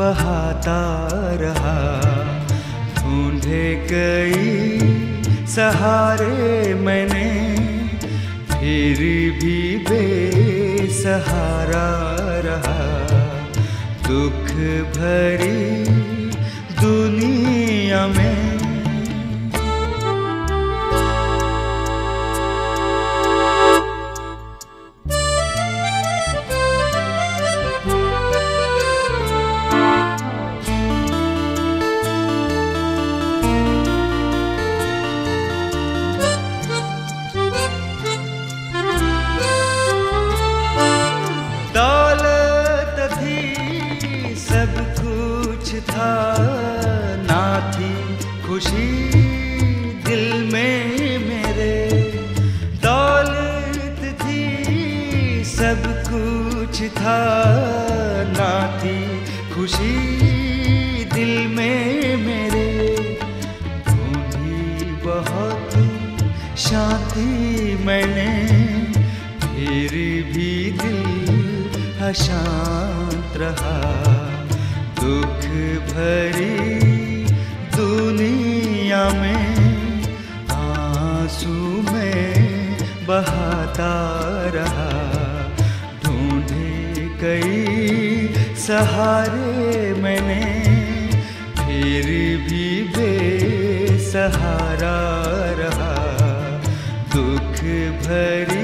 बहाता रहा ढूंढे कई सहारे मैंने फिर भी बेसहारा रहा दुख भरी दुनिया में सब कुछ था ना थी खुशी दिल में मेरे तू बहुत शांति मैंने फिर भी दिल अशांत रहा दुख भरी दुनिया में आंसू में बहाता सहारे मैंने फिर भी बेसहारा रहा दुख भरी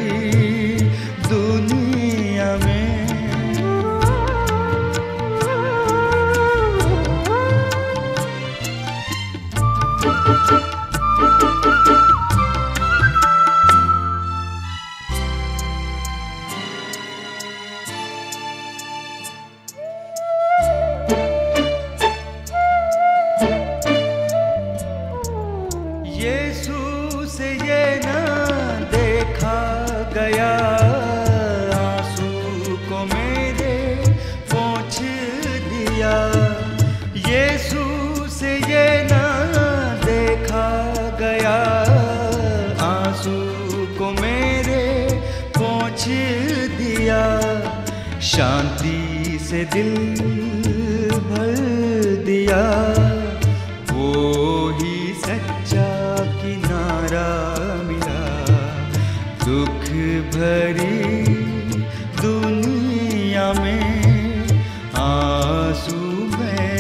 आंसू में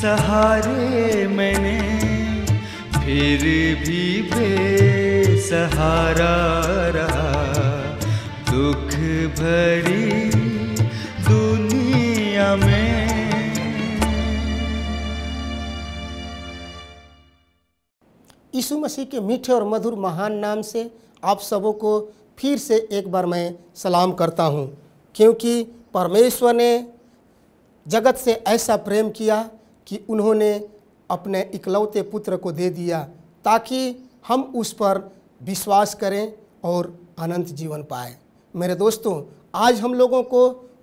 सहारे मैंने फिर भी बेसहारा रहा दुख भरी मसीह के मीठे और मधुर महान नाम से आप सबों को फिर से एक बार मैं सलाम करता हूँ क्योंकि परमेश्वर ने जगत से ऐसा प्रेम किया कि उन्होंने अपने इकलौते पुत्र को दे दिया ताकि हम उस पर विश्वास करें और अनंत जीवन पाए मेरे दोस्तों आज हम लोगों को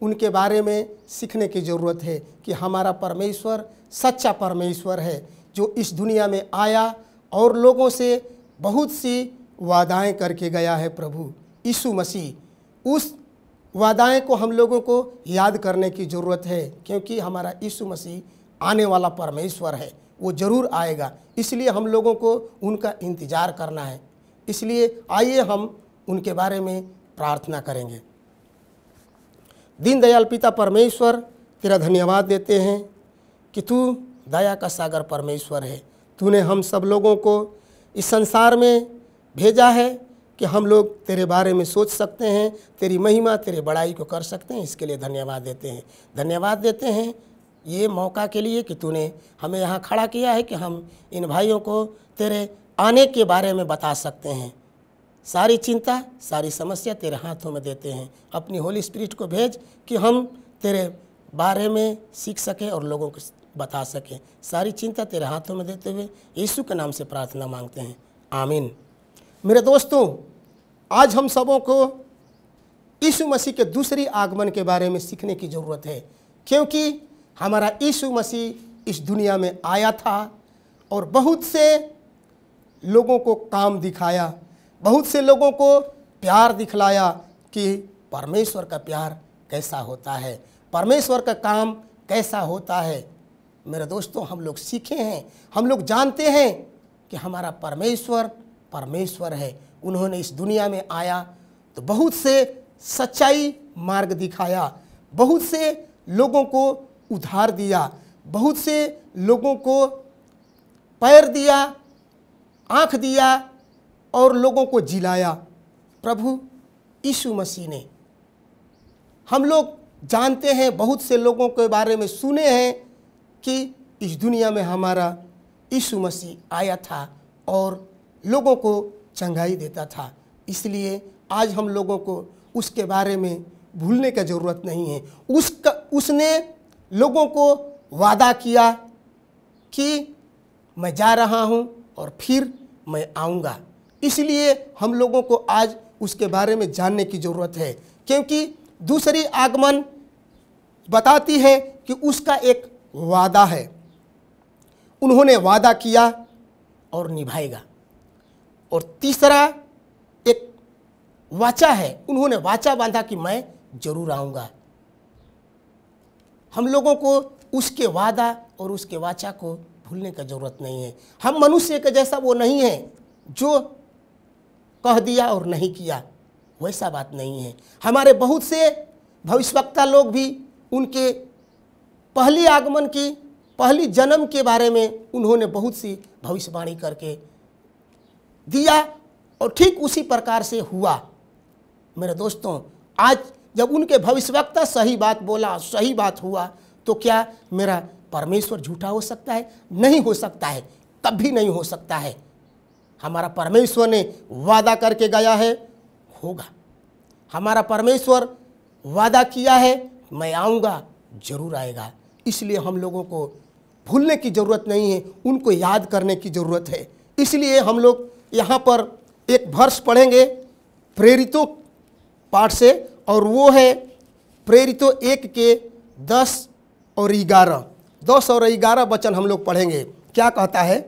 उनके बारे में सीखने की ज़रूरत है कि हमारा परमेश्वर सच्चा परमेश्वर है जो इस दुनिया में आया और लोगों से बहुत सी वादाएं करके गया है प्रभु यीशु मसीह उस वादाएं को हम लोगों को याद करने की ज़रूरत है क्योंकि हमारा यीशु मसीह आने वाला परमेश्वर है वो ज़रूर आएगा इसलिए हम लोगों को उनका इंतज़ार करना है इसलिए आइए हम उनके बारे में प्रार्थना करेंगे दीनदयाल पिता परमेश्वर तेरा धन्यवाद देते हैं कि तू दया का सागर परमेश्वर है तूने हम सब लोगों को इस संसार में भेजा है कि हम लोग तेरे बारे में सोच सकते हैं तेरी महिमा तेरे बड़ाई को कर सकते हैं इसके लिए धन्यवाद देते हैं धन्यवाद देते हैं ये मौका के लिए कि तूने हमें यहाँ खड़ा किया है कि हम इन भाइयों को तेरे आने के बारे में बता सकते हैं सारी चिंता सारी समस्या तेरे हाथों में देते हैं अपनी होली स्पिरिट को भेज कि हम तेरे बारे में सीख सकें और लोगों को बता सकें सारी चिंता तेरे हाथों में देते हुए यीशु के नाम से प्रार्थना मांगते हैं आमीन मेरे दोस्तों आज हम सबों को यीशु मसीह के दूसरी आगमन के बारे में सीखने की ज़रूरत है क्योंकि हमारा यीशु मसीह इस दुनिया में आया था और बहुत से लोगों को काम दिखाया बहुत से लोगों को प्यार दिखलाया कि परमेश्वर का प्यार कैसा होता है परमेश्वर का काम कैसा होता है मेरे दोस्तों हम लोग सीखे हैं हम लोग जानते हैं कि हमारा परमेश्वर परमेश्वर है उन्होंने इस दुनिया में आया तो बहुत से सच्चाई मार्ग दिखाया बहुत से लोगों को उधार दिया बहुत से लोगों को पैर दिया आँख दिया और लोगों को जिलाया प्रभु यीशु मसीह ने हम लोग जानते हैं बहुत से लोगों के बारे में सुने हैं कि इस दुनिया में हमारा यीशु मसीह आया था और लोगों को चंगाई देता था इसलिए आज हम लोगों को उसके बारे में भूलने का ज़रूरत नहीं है उसका उसने लोगों को वादा किया कि मैं जा रहा हूँ और फिर मैं आऊँगा इसलिए हम लोगों को आज उसके बारे में जानने की ज़रूरत है क्योंकि दूसरी आगमन बताती है कि उसका एक वादा है उन्होंने वादा किया और निभाएगा और तीसरा एक वाचा है उन्होंने वाचा बांधा कि मैं जरूर आऊँगा हम लोगों को उसके वादा और उसके वाचा को भूलने का ज़रूरत नहीं है हम मनुष्य के जैसा वो नहीं है जो कह दिया और नहीं किया वैसा बात नहीं है हमारे बहुत से भविष्यवक्ता लोग भी उनके पहली आगमन की पहली जन्म के बारे में उन्होंने बहुत सी भविष्यवाणी करके दिया और ठीक उसी प्रकार से हुआ मेरे दोस्तों आज जब उनके भविष्यवक्ता सही बात बोला सही बात हुआ तो क्या मेरा परमेश्वर झूठा हो सकता है नहीं हो सकता है कभी नहीं हो सकता है हमारा परमेश्वर ने वादा करके गया है होगा हमारा परमेश्वर वादा किया है मैं आऊँगा जरूर आएगा इसलिए हम लोगों को भूलने की ज़रूरत नहीं है उनको याद करने की ज़रूरत है इसलिए हम लोग यहाँ पर एक वर्ष पढ़ेंगे प्रेरितों पाठ से और वो है प्रेरितों एक के दस और ग्यारह दस और ग्यारह वचन हम लोग पढ़ेंगे क्या कहता है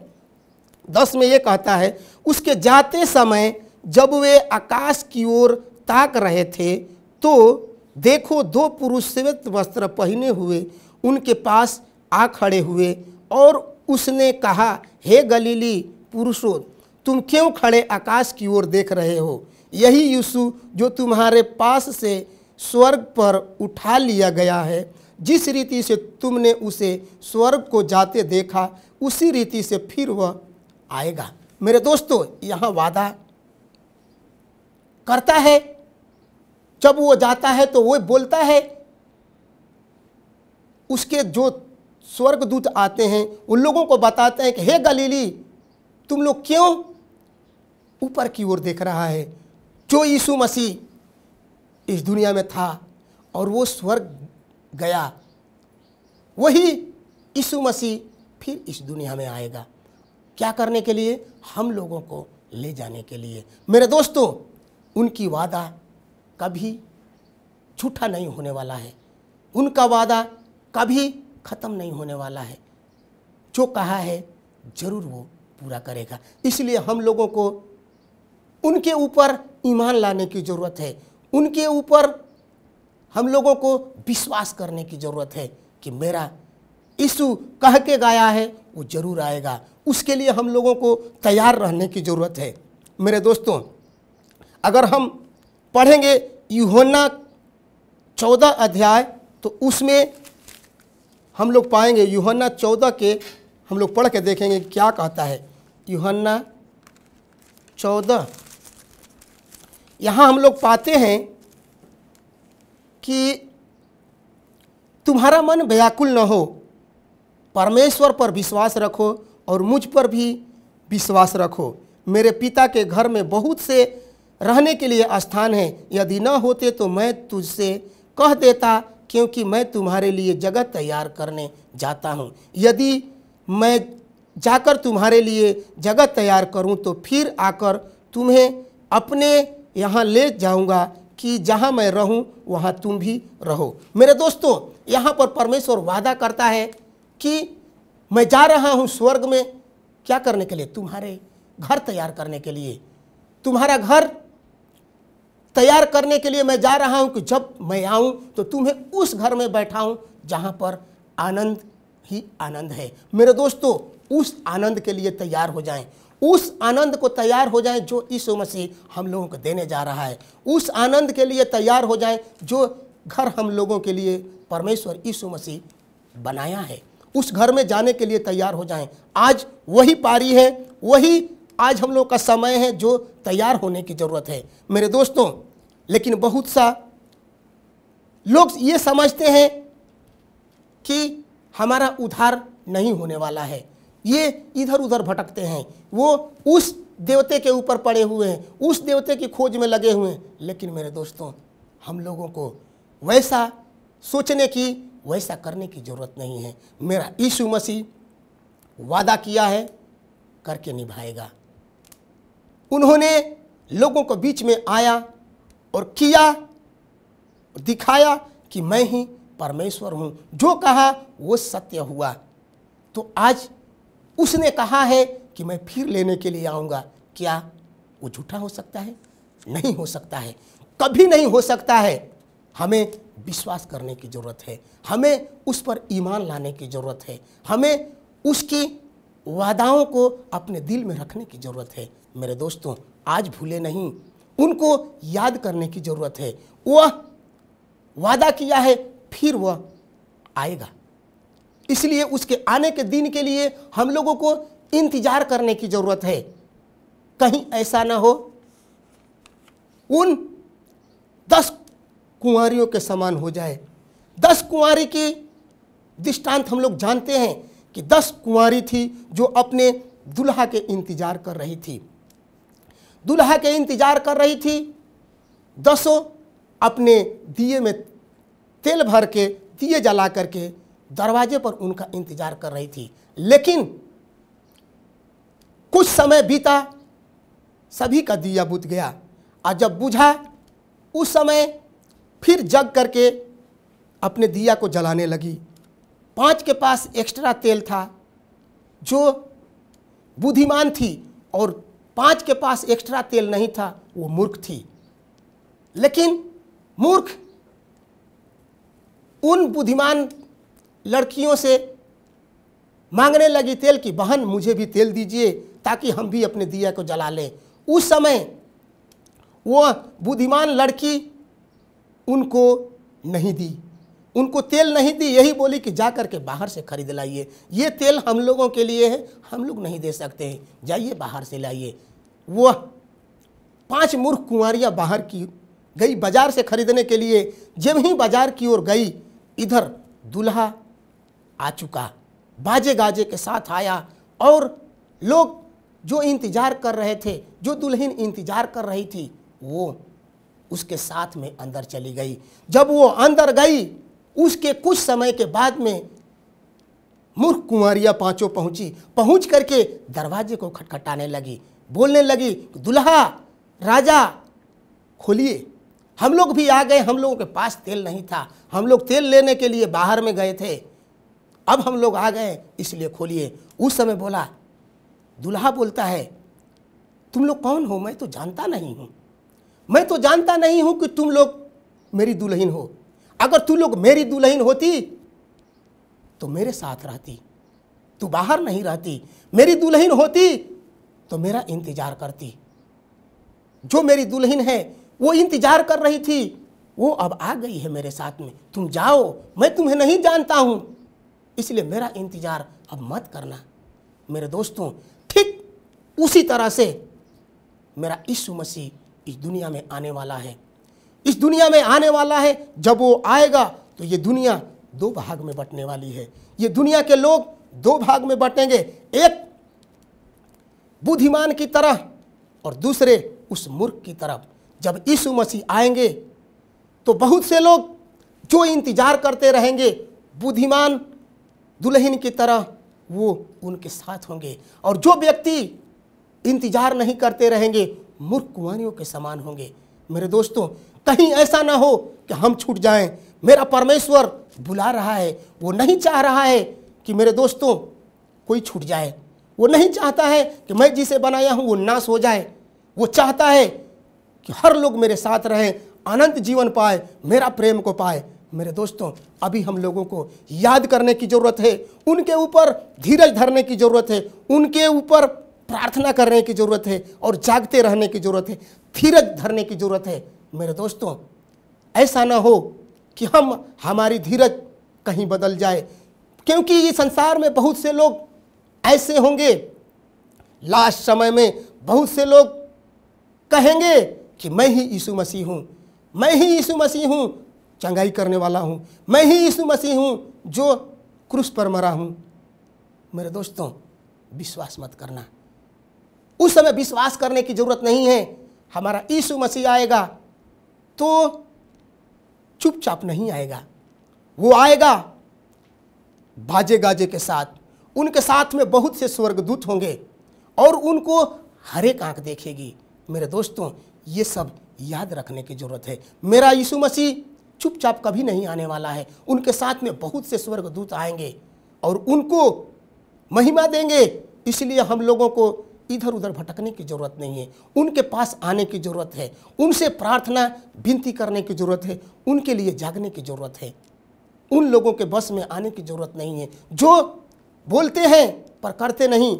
दस में ये कहता है उसके जाते समय जब वे आकाश की ओर ताक रहे थे तो देखो दो पुरुष श्वेत वस्त्र पहने हुए उनके पास आ खड़े हुए और उसने कहा हे गलीली पुरुषों तुम क्यों खड़े आकाश की ओर देख रहे हो यही यीशु जो तुम्हारे पास से स्वर्ग पर उठा लिया गया है जिस रीति से तुमने उसे स्वर्ग को जाते देखा उसी रीति से फिर वह आएगा मेरे दोस्तों यहाँ वादा करता है जब वो जाता है तो वो बोलता है उसके जो स्वर्गदूत आते हैं उन लोगों को बताते हैं कि हे गलीली तुम लोग क्यों ऊपर की ओर देख रहा है जो यीशु मसीह इस दुनिया में था और वो स्वर्ग गया वही यीशु मसीह फिर इस दुनिया में आएगा क्या करने के लिए हम लोगों को ले जाने के लिए मेरे दोस्तों उनकी वादा कभी झूठा नहीं होने वाला है उनका वादा कभी ख़त्म नहीं होने वाला है जो कहा है ज़रूर वो पूरा करेगा इसलिए हम लोगों को उनके ऊपर ईमान लाने की ज़रूरत है उनके ऊपर हम लोगों को विश्वास करने की ज़रूरत है कि मेरा ईशु कह के गाया है वो ज़रूर आएगा उसके लिए हम लोगों को तैयार रहने की ज़रूरत है मेरे दोस्तों अगर हम पढ़ेंगे यूहोना चौदह अध्याय तो उसमें हम लोग पाएंगे यूहन्ना चौदह के हम लोग पढ़ के देखेंगे क्या कहता है यूहन्ना चौदह यहाँ हम लोग पाते हैं कि तुम्हारा मन व्याकुल न हो परमेश्वर पर विश्वास रखो और मुझ पर भी विश्वास रखो मेरे पिता के घर में बहुत से रहने के लिए स्थान है यदि न होते तो मैं तुझसे कह देता क्योंकि मैं तुम्हारे लिए जगह तैयार करने जाता हूँ यदि मैं जाकर तुम्हारे लिए जगह तैयार करूँ तो फिर आकर तुम्हें अपने यहाँ ले जाऊँगा कि जहाँ मैं रहूँ वहाँ तुम भी रहो मेरे दोस्तों यहाँ पर परमेश्वर वादा करता है कि मैं जा रहा हूँ स्वर्ग में क्या करने के लिए तुम्हारे घर तैयार करने के लिए तुम्हारा घर तैयार करने के लिए मैं जा रहा हूँ कि जब मैं आऊँ तो तुम्हें उस घर में बैठाऊँ जहाँ पर आनंद ही आनंद है मेरे दोस्तों उस आनंद के लिए तैयार हो जाएं उस आनंद को तैयार हो जाएं जो ईसु मसीह हम लोगों को देने जा रहा है उस आनंद के लिए तैयार हो जाएं जो घर हम लोगों के लिए परमेश्वर यीशु मसीह बनाया है उस घर में जाने के लिए तैयार हो जाएं आज वही पारी है वही आज हम लोग का समय है जो तैयार होने की ज़रूरत है मेरे दोस्तों लेकिन बहुत सा लोग ये समझते हैं कि हमारा उधार नहीं होने वाला है ये इधर उधर भटकते हैं वो उस देवते के ऊपर पड़े हुए हैं उस देवते की खोज में लगे हुए हैं लेकिन मेरे दोस्तों हम लोगों को वैसा सोचने की वैसा करने की ज़रूरत नहीं है मेरा यीशु मसीह वादा किया है करके निभाएगा उन्होंने लोगों को बीच में आया और किया दिखाया कि मैं ही परमेश्वर हूँ जो कहा वो सत्य हुआ तो आज उसने कहा है कि मैं फिर लेने के लिए आऊँगा क्या वो झूठा हो सकता है नहीं हो सकता है कभी नहीं हो सकता है हमें विश्वास करने की ज़रूरत है हमें उस पर ईमान लाने की ज़रूरत है हमें उसकी वादाओं को अपने दिल में रखने की ज़रूरत है मेरे दोस्तों आज भूले नहीं उनको याद करने की ज़रूरत है वह वादा किया है फिर वह आएगा इसलिए उसके आने के दिन के लिए हम लोगों को इंतज़ार करने की ज़रूरत है कहीं ऐसा ना हो उन दस कुंवारियों के समान हो जाए दस कुंवारी की दृष्टांत हम लोग जानते हैं कि दस कुंवारी थी जो अपने दुल्हा के इंतज़ार कर रही थी दुल्हा के इंतजार कर रही थी दसों अपने दिए में तेल भर के दिए जला करके दरवाजे पर उनका इंतजार कर रही थी लेकिन कुछ समय बीता सभी का दिया बुझ गया और जब बुझा उस समय फिर जग करके अपने दिया को जलाने लगी पाँच के पास एक्स्ट्रा तेल था जो बुद्धिमान थी और पाँच के पास एक्स्ट्रा तेल नहीं था वो मूर्ख थी लेकिन मूर्ख उन बुद्धिमान लड़कियों से मांगने लगी तेल की बहन मुझे भी तेल दीजिए ताकि हम भी अपने दिया को जला लें उस समय वो बुद्धिमान लड़की उनको नहीं दी उनको तेल नहीं दी यही बोली कि जा करके बाहर से खरीद लाइए ये तेल हम लोगों के लिए है हम लोग नहीं दे सकते हैं जाइए बाहर से लाइए वह पांच मूर्ख कुंवरियाँ बाहर की गई बाजार से खरीदने के लिए जब ही बाजार की ओर गई इधर दूल्हा आ चुका बाजे गाजे के साथ आया और लोग जो इंतज़ार कर रहे थे जो दुल्हन इंतज़ार कर रही थी वो उसके साथ में अंदर चली गई जब वो अंदर गई उसके कुछ समय के बाद में मूर्ख कुंवरिया पांचों पहुंची पहुंच करके दरवाजे को खटखटाने लगी बोलने लगी दुल्हा राजा खोलिए हम लोग भी आ गए हम लोगों के पास तेल नहीं था हम लोग तेल लेने के लिए बाहर में गए थे अब हम लोग आ गए इसलिए खोलिए उस समय बोला दुल्हा बोलता है तुम लोग कौन हो मैं तो जानता नहीं हूँ मैं तो जानता नहीं हूँ कि तुम लोग मेरी दुल्हन हो अगर तू लोग मेरी दुल्हन होती तो मेरे साथ रहती तू बाहर नहीं रहती मेरी दुल्हन होती तो मेरा इंतज़ार करती जो मेरी दुल्हन है वो इंतज़ार कर रही थी वो अब आ गई है मेरे साथ में तुम जाओ मैं तुम्हें नहीं जानता हूँ इसलिए मेरा इंतज़ार अब मत करना मेरे दोस्तों ठीक उसी तरह से मेरा यीशु मसीह इस दुनिया में आने वाला है इस दुनिया में आने वाला है जब वो आएगा तो ये दुनिया दो भाग में बंटने वाली है ये दुनिया के लोग दो भाग में बटेंगे एक बुद्धिमान की तरह और दूसरे उस मूर्ख की तरफ जब यीशु मसीह आएंगे तो बहुत से लोग जो इंतज़ार करते रहेंगे बुद्धिमान दुल्हन की तरह वो उनके साथ होंगे और जो व्यक्ति इंतज़ार नहीं करते रहेंगे मूर्ख कुंवरियों के समान होंगे मेरे दोस्तों कहीं ऐसा ना हो कि हम छूट जाएं मेरा परमेश्वर बुला रहा है वो नहीं चाह रहा है कि मेरे दोस्तों कोई छूट जाए वो नहीं चाहता है कि मैं जिसे बनाया हूँ वो नाश हो जाए वो चाहता है कि हर लोग मेरे साथ रहें अनंत जीवन पाए मेरा प्रेम को पाए मेरे दोस्तों अभी हम लोगों को याद करने की ज़रूरत है उनके ऊपर धीरज धरने की ज़रूरत है उनके ऊपर प्रार्थना करने की ज़रूरत है और जागते रहने की ज़रूरत है धीरज धरने की ज़रूरत है मेरे दोस्तों ऐसा ना हो कि हम हमारी धीरज कहीं बदल जाए क्योंकि ये संसार में बहुत से लोग ऐसे होंगे लास्ट समय में बहुत से लोग कहेंगे कि मैं ही यीशु मसीह हूँ मैं ही यीशु मसीह हूँ चंगाई करने वाला हूँ मैं ही यीशु मसीह हूँ जो क्रूस पर मरा हूँ मेरे दोस्तों विश्वास मत करना उस समय विश्वास करने की ज़रूरत नहीं है हमारा यीशु मसीह आएगा तो चुपचाप नहीं आएगा वो आएगा बाजे गाजे के साथ उनके साथ में बहुत से स्वर्गदूत होंगे और उनको हर एक आँख देखेगी मेरे दोस्तों ये सब याद रखने की ज़रूरत है मेरा यीशु मसीह चुपचाप कभी नहीं आने वाला है उनके साथ में बहुत से स्वर्गदूत आएंगे और उनको महिमा देंगे इसलिए हम लोगों को इधर उधर भटकने की ज़रूरत नहीं है उनके पास आने की ज़रूरत है उनसे प्रार्थना विनती करने की ज़रूरत है उनके लिए जागने की ज़रूरत है उन लोगों के बस में आने की ज़रूरत नहीं है जो बोलते हैं पर करते नहीं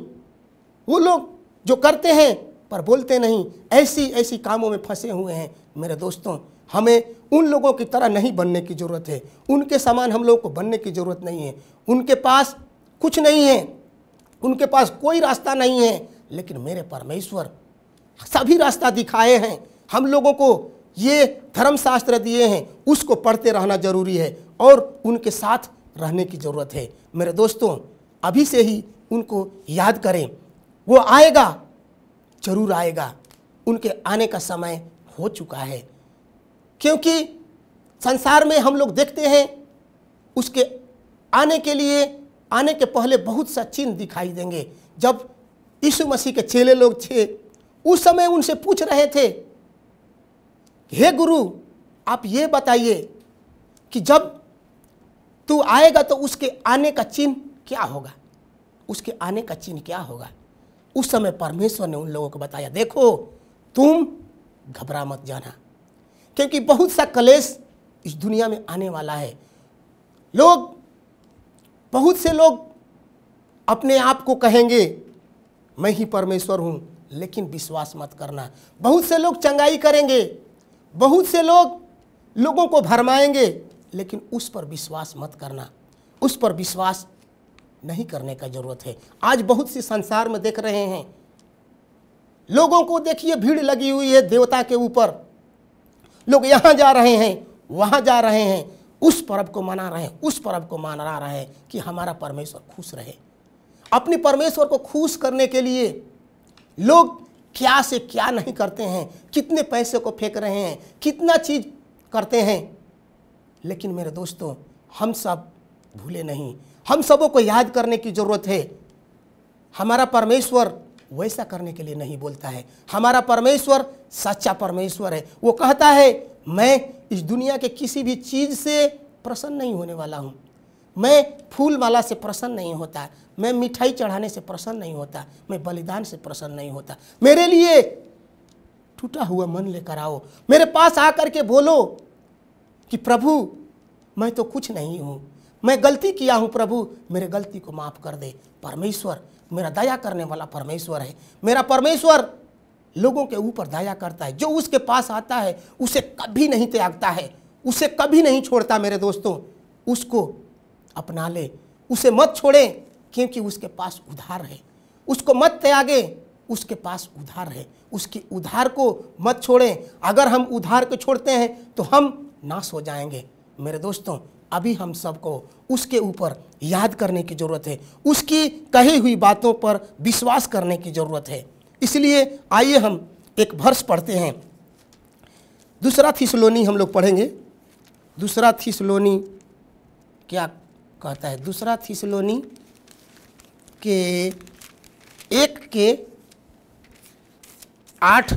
वो लोग जो करते हैं पर बोलते नहीं ऐसी ऐसी कामों में फंसे हुए हैं मेरे दोस्तों हमें उन लोगों की तरह नहीं बनने की ज़रूरत है उनके समान हम लोगों को बनने की ज़रूरत नहीं है उनके पास कुछ नहीं है उनके पास कोई रास्ता नहीं है लेकिन मेरे परमेश्वर सभी रास्ता दिखाए हैं हम लोगों को ये धर्मशास्त्र दिए हैं उसको पढ़ते रहना जरूरी है और उनके साथ रहने की ज़रूरत है मेरे दोस्तों अभी से ही उनको याद करें वो आएगा जरूर आएगा उनके आने का समय हो चुका है क्योंकि संसार में हम लोग देखते हैं उसके आने के लिए आने के पहले बहुत सा चिन्ह दिखाई देंगे जब यीशु मसीह के चेले लोग थे उस समय उनसे पूछ रहे थे हे गुरु आप ये बताइए कि जब तू आएगा तो उसके आने का चिन्ह क्या होगा उसके आने का चिन्ह क्या होगा उस समय परमेश्वर ने उन लोगों को बताया देखो तुम घबरा मत जाना क्योंकि बहुत सा कलेश इस दुनिया में आने वाला है लोग बहुत से लोग अपने आप को कहेंगे मैं ही परमेश्वर हूँ लेकिन विश्वास मत करना बहुत से लोग चंगाई करेंगे बहुत से लोग लोगों को भरमाएंगे लेकिन उस पर विश्वास मत करना उस पर विश्वास नहीं करने का ज़रूरत है आज बहुत सी संसार में देख रहे हैं लोगों को देखिए भीड़ लगी हुई है देवता के ऊपर लोग यहाँ जा रहे हैं वहाँ जा रहे हैं उस पर्व को मना रहे हैं उस पर्व को मना रहे हैं कि हमारा परमेश्वर खुश रहे अपने परमेश्वर को खुश करने के लिए लोग क्या से क्या नहीं करते हैं कितने पैसे को फेंक रहे हैं कितना चीज़ करते हैं लेकिन मेरे दोस्तों हम सब भूले नहीं हम सबों को याद करने की ज़रूरत है हमारा परमेश्वर वैसा करने के लिए नहीं बोलता है हमारा परमेश्वर सच्चा परमेश्वर है वो कहता है मैं इस दुनिया के किसी भी चीज़ से प्रसन्न नहीं होने वाला हूँ मैं फूल वाला से प्रसन्न नहीं होता मैं मिठाई चढ़ाने से प्रसन्न नहीं होता मैं बलिदान से प्रसन्न नहीं होता मेरे लिए टूटा हुआ मन लेकर आओ मेरे पास आकर के बोलो कि प्रभु मैं तो कुछ नहीं हूँ मैं गलती किया हूँ प्रभु मेरे गलती को माफ़ कर दे परमेश्वर मेरा दया करने वाला परमेश्वर है मेरा परमेश्वर लोगों के ऊपर दया करता है जो उसके पास आता है उसे कभी नहीं त्यागता है उसे कभी नहीं छोड़ता मेरे दोस्तों उसको अपना ले उसे मत छोड़ें क्योंकि उसके पास उधार है उसको मत त्यागे उसके पास उधार है उसकी उधार को मत छोड़ें अगर हम उधार को छोड़ते हैं तो हम नाश हो जाएंगे मेरे दोस्तों अभी हम सबको उसके ऊपर याद करने की ज़रूरत है उसकी कही हुई बातों पर विश्वास करने की ज़रूरत है इसलिए आइए हम एक भर्स पढ़ते हैं दूसरा सलोनी हम लोग पढ़ेंगे दूसरा सलोनी क्या कहता है दूसरा सलोनी के एक के आठ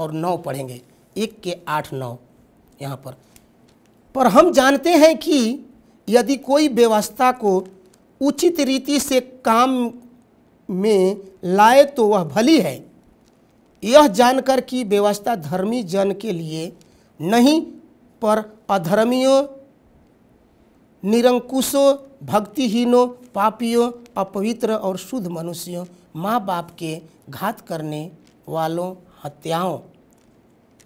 और नौ पढ़ेंगे एक के आठ नौ यहाँ पर पर हम जानते हैं कि यदि कोई व्यवस्था को उचित रीति से काम में लाए तो वह भली है यह जानकर कि व्यवस्था धर्मी जन के लिए नहीं पर अधर्मियों निरंकुशों भक्तिहीनों पापियों अपवित्र और शुद्ध मनुष्यों माँ बाप के घात करने वालों हत्याओं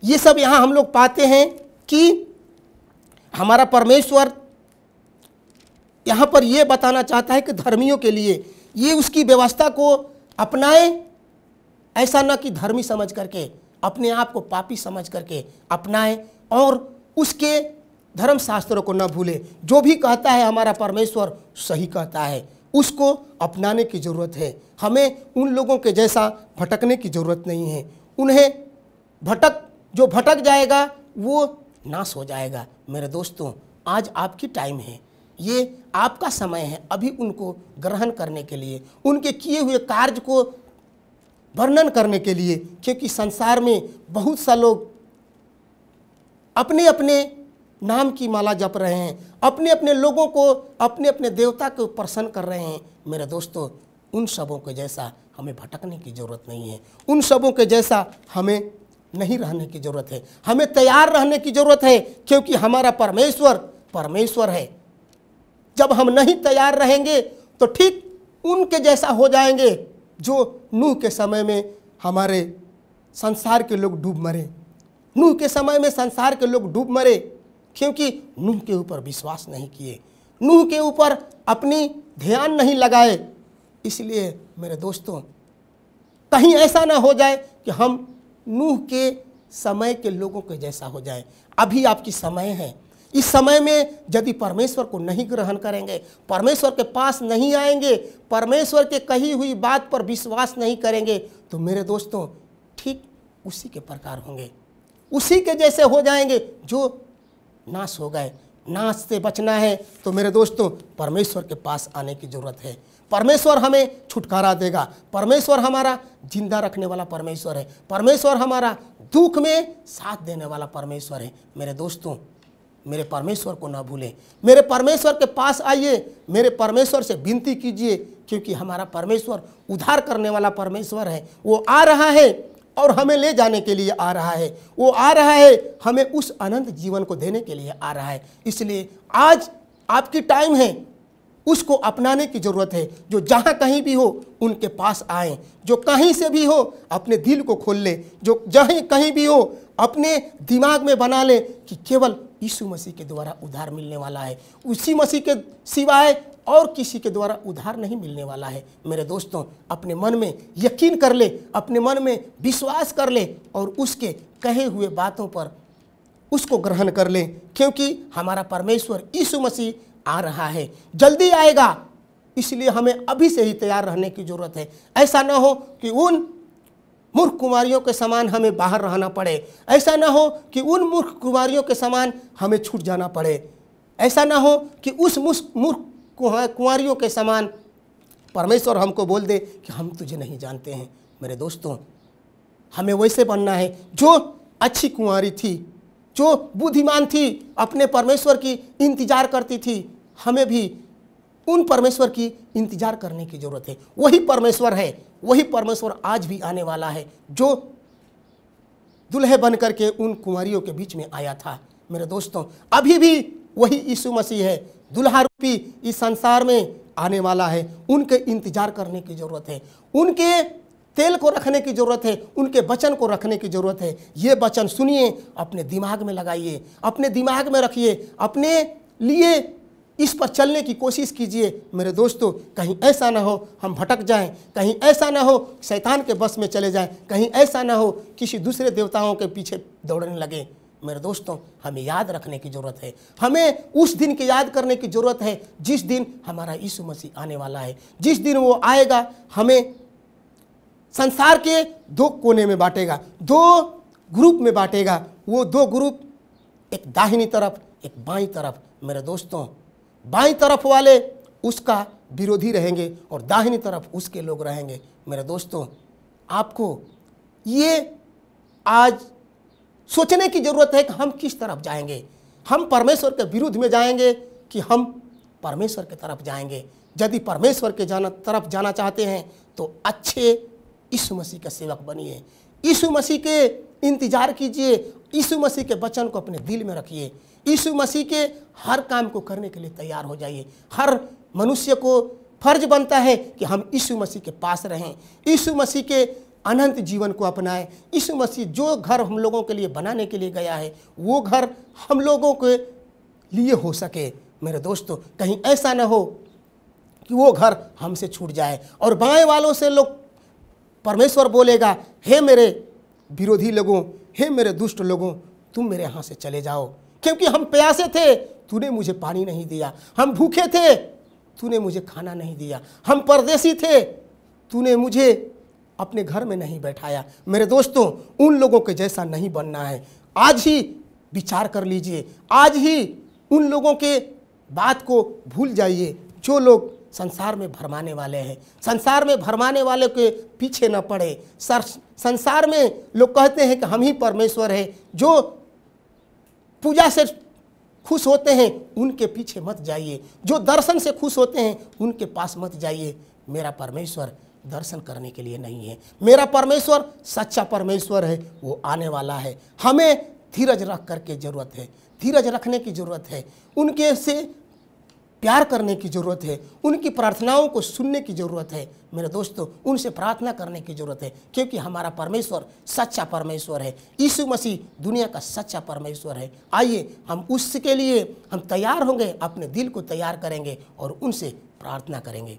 ये सब यहाँ हम लोग पाते हैं कि हमारा परमेश्वर यहाँ पर ये बताना चाहता है कि धर्मियों के लिए ये उसकी व्यवस्था को अपनाएं ऐसा ना कि धर्मी समझ करके अपने आप को पापी समझ करके अपनाएं और उसके धर्म शास्त्रों को न भूलें जो भी कहता है हमारा परमेश्वर सही कहता है उसको अपनाने की ज़रूरत है हमें उन लोगों के जैसा भटकने की ज़रूरत नहीं है उन्हें भटक जो भटक जाएगा वो नाश हो जाएगा मेरे दोस्तों आज आपकी टाइम है ये आपका समय है अभी उनको ग्रहण करने के लिए उनके किए हुए कार्य को वर्णन करने के लिए क्योंकि संसार में बहुत सा लोग अपने अपने नाम की माला जप रहे हैं अपने अपने लोगों को अपने अपने देवता को प्रसन्न कर रहे हैं मेरे दोस्तों उन सबों के जैसा हमें भटकने की ज़रूरत नहीं है उन सबों के जैसा हमें नहीं रहने की ज़रूरत है हमें तैयार रहने की ज़रूरत है क्योंकि हमारा परमेश्वर परमेश्वर है जब हम नहीं तैयार रहेंगे तो ठीक उनके जैसा हो जाएंगे जो नूह के समय में हमारे संसार के लोग डूब मरे नूह के समय में संसार के लोग डूब मरे क्योंकि नूह के ऊपर विश्वास नहीं किए नूह के ऊपर अपनी ध्यान नहीं लगाए इसलिए मेरे दोस्तों कहीं ऐसा ना हो जाए कि हम नूह के समय के लोगों के जैसा हो जाए अभी आपकी समय है इस समय में यदि परमेश्वर को नहीं ग्रहण करेंगे परमेश्वर के पास नहीं आएंगे परमेश्वर के कही हुई बात पर विश्वास नहीं करेंगे तो मेरे दोस्तों ठीक उसी के प्रकार होंगे उसी के जैसे हो जाएंगे जो नाश हो गए नाश से बचना है तो मेरे दोस्तों परमेश्वर के पास आने की ज़रूरत है परमेश्वर हमें छुटकारा देगा परमेश्वर हमारा जिंदा रखने वाला परमेश्वर है परमेश्वर हमारा दुख में साथ देने वाला परमेश्वर है मेरे दोस्तों मेरे परमेश्वर को ना भूलें मेरे परमेश्वर के पास आइए मेरे परमेश्वर से विनती कीजिए क्योंकि हमारा परमेश्वर उधार करने वाला परमेश्वर है वो आ रहा है और हमें ले जाने के लिए आ रहा है वो आ रहा है हमें उस अनंत जीवन को देने के लिए आ रहा है इसलिए आज आपकी टाइम है उसको अपनाने की ज़रूरत है जो जहाँ कहीं भी हो उनके पास आए जो कहीं से भी हो अपने दिल को खोल ले जो जहाँ कहीं भी हो अपने दिमाग में बना ले कि केवल यीशु मसीह के द्वारा उधार मिलने वाला है उसी मसीह के सिवाय और किसी के द्वारा उधार नहीं मिलने वाला है मेरे दोस्तों अपने मन में यकीन कर ले अपने मन में विश्वास कर ले और उसके कहे हुए बातों पर उसको ग्रहण कर ले क्योंकि हमारा परमेश्वर यीशु मसीह आ रहा है जल्दी आएगा इसलिए हमें अभी से ही तैयार रहने की ज़रूरत है ऐसा ना हो कि उन मूर्ख कुमारियों के समान हमें बाहर रहना पड़े ऐसा ना हो कि उन मूर्ख कुमारियों के समान हमें छूट जाना पड़े ऐसा ना हो कि उस मूर्ख कुंवरियों के समान परमेश्वर हमको बोल दे कि हम तुझे नहीं जानते हैं मेरे दोस्तों हमें वैसे बनना है जो अच्छी कुंवारी थी जो बुद्धिमान थी अपने परमेश्वर की इंतजार करती थी हमें भी उन परमेश्वर की इंतजार करने की ज़रूरत है वही परमेश्वर है वही परमेश्वर आज भी आने वाला है जो दुल्हे बन करके उन कुंवरियों के बीच में आया था मेरे दोस्तों अभी भी वही यीशु मसीह है दुल्हा रूपी इस संसार में आने वाला है उनके इंतजार करने की ज़रूरत है उनके तेल को रखने की ज़रूरत है उनके वचन को रखने की ज़रूरत है ये वचन सुनिए अपने दिमाग में लगाइए अपने दिमाग में रखिए अपने लिए इस पर चलने की कोशिश कीजिए मेरे दोस्तों कहीं ऐसा ना हो हम भटक जाएं कहीं ऐसा ना हो शैतान के बस में चले जाएं कहीं ऐसा ना हो किसी दूसरे देवताओं के पीछे दौड़ने लगें मेरे दोस्तों हमें याद रखने की ज़रूरत है हमें उस दिन की याद करने की ज़रूरत है जिस दिन हमारा यीशु मसीह आने वाला है जिस दिन वो आएगा हमें संसार के दो कोने में बांटेगा दो ग्रुप में बांटेगा वो दो ग्रुप एक दाहिनी तरफ एक बाई तरफ मेरे दोस्तों बाई तरफ वाले उसका विरोधी रहेंगे और दाहिनी तरफ उसके लोग रहेंगे मेरे दोस्तों आपको ये आज सोचने की ज़रूरत है कि हम किस तरफ जाएंगे हम परमेश्वर के विरुद्ध में जाएंगे कि हम परमेश्वर के तरफ जाएंगे यदि परमेश्वर के जाना तरफ जाना चाहते हैं तो अच्छे यीशु मसीह के सेवक बनिए यीशु मसीह के इंतजार कीजिए यीशु मसीह के वचन को अपने दिल में रखिए यीशु मसीह के हर काम को करने के लिए तैयार हो जाइए हर मनुष्य को फर्ज बनता है कि हम यीशु मसीह के पास रहें यीशु मसीह के अनंत जीवन को अपनाएं इस मसीह जो घर हम लोगों के लिए बनाने के लिए गया है वो घर हम लोगों के लिए हो सके मेरे दोस्तों कहीं ऐसा ना हो कि वो घर हमसे छूट जाए और बाएं वालों से लोग परमेश्वर बोलेगा हे मेरे विरोधी लोगों हे मेरे दुष्ट लोगों तुम मेरे यहाँ से चले जाओ क्योंकि हम प्यासे थे तूने मुझे पानी नहीं दिया हम भूखे थे तूने मुझे खाना नहीं दिया हम परदेसी थे तूने मुझे अपने घर में नहीं बैठाया मेरे दोस्तों उन लोगों के जैसा नहीं बनना है आज ही विचार कर लीजिए आज ही उन लोगों के बात को भूल जाइए जो लोग संसार में भरमाने वाले हैं संसार में भरमाने वाले के पीछे न पड़े सर संसार में लोग कहते हैं कि हम ही परमेश्वर हैं जो पूजा से खुश होते हैं उनके पीछे मत जाइए जो दर्शन से खुश होते हैं उनके पास मत जाइए मेरा परमेश्वर दर्शन करने के लिए नहीं है मेरा परमेश्वर सच्चा परमेश्वर है वो आने वाला है हमें धीरज रख करके ज़रूरत है धीरज रखने की ज़रूरत है उनके से प्यार करने की ज़रूरत है उनकी प्रार्थनाओं को सुनने की ज़रूरत है मेरे दोस्तों उनसे प्रार्थना करने की ज़रूरत है क्योंकि हमारा परमेश्वर सच्चा परमेश्वर है यीशु मसीह दुनिया का सच्चा परमेश्वर है आइए हम उसके लिए हम तैयार होंगे अपने दिल को तैयार करेंगे और उनसे प्रार्थना करेंगे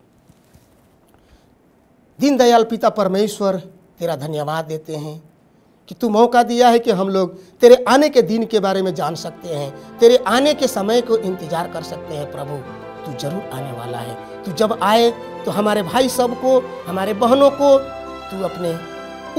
दीनदयाल पिता परमेश्वर तेरा धन्यवाद देते हैं कि तू मौका दिया है कि हम लोग तेरे आने के दिन के बारे में जान सकते हैं तेरे आने के समय को इंतजार कर सकते हैं प्रभु तू जरूर आने वाला है तू जब आए तो हमारे भाई सब को हमारे बहनों को तू अपने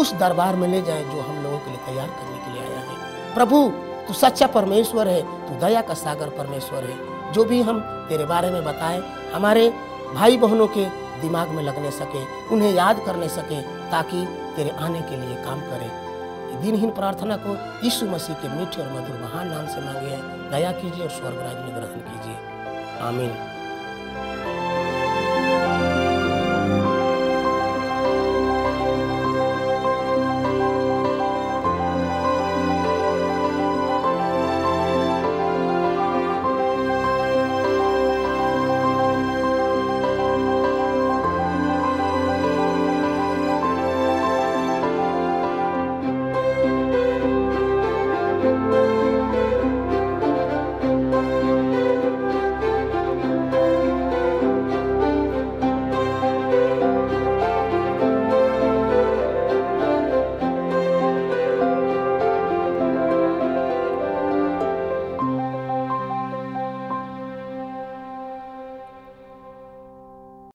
उस दरबार में ले जाए जो हम लोगों के लिए तैयार करने के लिए आया है प्रभु तू सच्चा परमेश्वर है तू दया का सागर परमेश्वर है जो भी हम तेरे बारे में बताएं हमारे भाई बहनों के दिमाग में लगने सके उन्हें याद करने सके ताकि तेरे आने के लिए काम दिन दिनहीन प्रार्थना को यीशु मसीह के मीठे और मधुर महान नाम से मांगे हैं दया कीजिए और स्वर्गराज में ग्रहण कीजिए आमीन